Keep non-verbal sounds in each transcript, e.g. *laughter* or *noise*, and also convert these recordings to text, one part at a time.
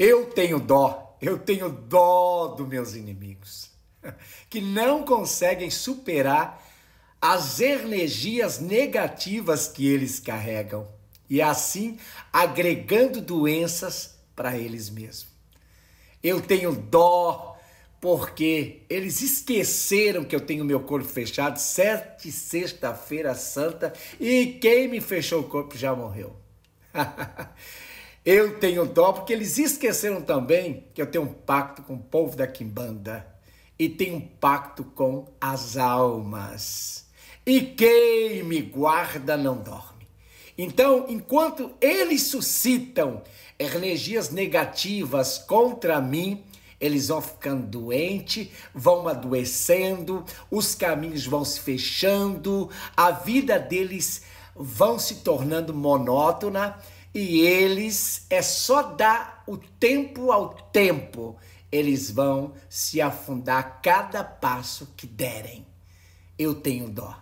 Eu tenho dó, eu tenho dó dos meus inimigos, *laughs* que não conseguem superar as energias negativas que eles carregam e assim agregando doenças para eles mesmos. Eu tenho dó porque eles esqueceram que eu tenho meu corpo fechado sete sexta-feira santa e quem me fechou o corpo já morreu. *laughs* Eu tenho dó porque eles esqueceram também que eu tenho um pacto com o povo da Quimbanda e tenho um pacto com as almas. E quem me guarda não dorme. Então, enquanto eles suscitam energias negativas contra mim, eles vão ficando doentes, vão adoecendo, os caminhos vão se fechando, a vida deles vão se tornando monótona e eles é só dar o tempo ao tempo, eles vão se afundar a cada passo que derem. Eu tenho dó.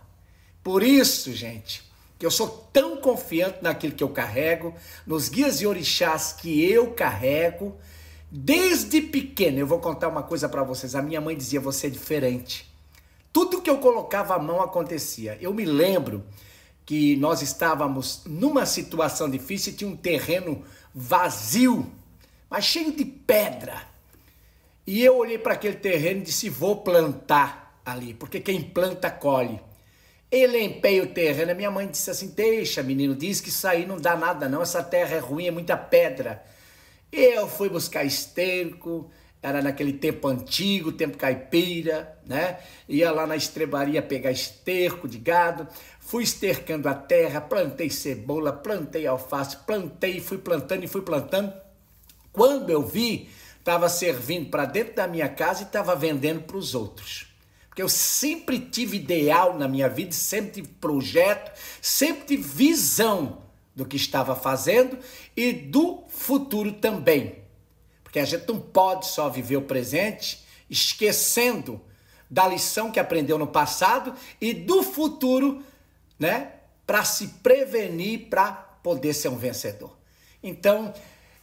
Por isso, gente, que eu sou tão confiante naquilo que eu carrego, nos guias e orixás que eu carrego, desde pequeno. Eu vou contar uma coisa para vocês. A minha mãe dizia: "Você é diferente". Tudo que eu colocava a mão acontecia. Eu me lembro que nós estávamos numa situação difícil, tinha um terreno vazio, mas cheio de pedra. E eu olhei para aquele terreno e disse: vou plantar ali, porque quem planta colhe. Elempei o terreno. A minha mãe disse assim: Deixa, menino, diz que isso aí não dá nada, não. Essa terra é ruim, é muita pedra. Eu fui buscar esterco, era naquele tempo antigo, tempo caipira, né? Ia lá na estrebaria pegar esterco de gado, fui estercando a terra, plantei cebola, plantei alface, plantei, fui plantando e fui plantando. Quando eu vi, estava servindo para dentro da minha casa e estava vendendo para os outros. Porque eu sempre tive ideal na minha vida, sempre tive projeto, sempre tive visão do que estava fazendo e do futuro também. Porque a gente não pode só viver o presente esquecendo da lição que aprendeu no passado e do futuro, né? Para se prevenir, para poder ser um vencedor. Então,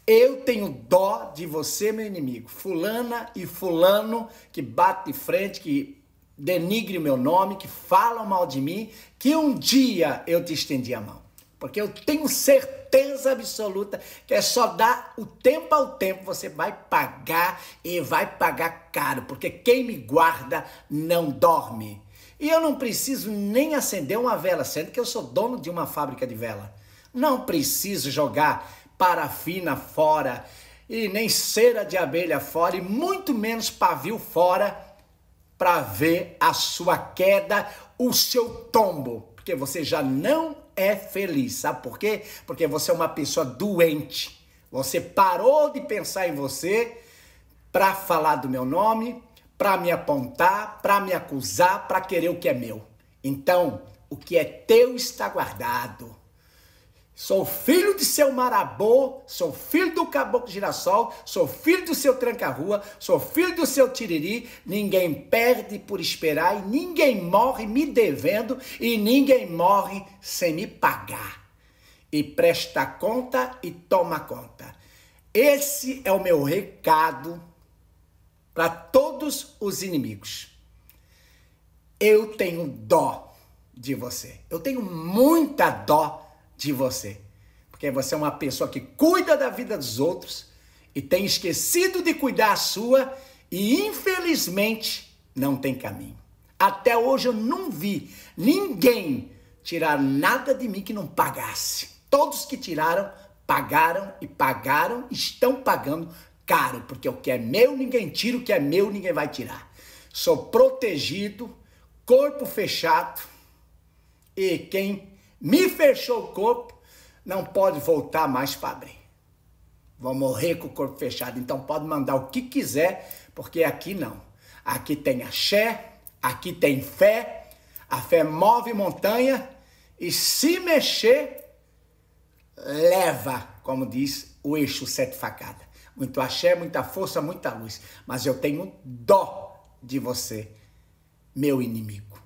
eu tenho dó de você, meu inimigo. Fulana e fulano que bate de frente, que denigre o meu nome, que falam mal de mim, que um dia eu te estendi a mão. Porque eu tenho certeza certeza absoluta que é só dar o tempo ao tempo, você vai pagar e vai pagar caro, porque quem me guarda não dorme. E eu não preciso nem acender uma vela, sendo que eu sou dono de uma fábrica de vela. Não preciso jogar parafina fora e nem cera de abelha fora e muito menos pavio fora para ver a sua queda, o seu tombo, porque você já não é feliz. Sabe por quê? Porque você é uma pessoa doente. Você parou de pensar em você para falar do meu nome, para me apontar, para me acusar, para querer o que é meu. Então, o que é teu está guardado. Sou filho de seu marabô, sou filho do caboclo girassol, sou filho do seu tranca-rua, sou filho do seu tiriri. Ninguém perde por esperar e ninguém morre me devendo e ninguém morre sem me pagar. E presta conta e toma conta. Esse é o meu recado para todos os inimigos. Eu tenho dó de você. Eu tenho muita dó de você. Porque você é uma pessoa que cuida da vida dos outros e tem esquecido de cuidar a sua e infelizmente não tem caminho. Até hoje eu não vi ninguém tirar nada de mim que não pagasse. Todos que tiraram pagaram e pagaram, estão pagando caro, porque o que é meu ninguém tira, o que é meu ninguém vai tirar. Sou protegido, corpo fechado e quem me fechou o corpo, não pode voltar mais, para abrir. Vou morrer com o corpo fechado. Então pode mandar o que quiser, porque aqui não. Aqui tem axé, aqui tem fé. A fé move montanha e se mexer, leva, como diz o eixo sete facada. Muito axé, muita força, muita luz. Mas eu tenho dó de você, meu inimigo.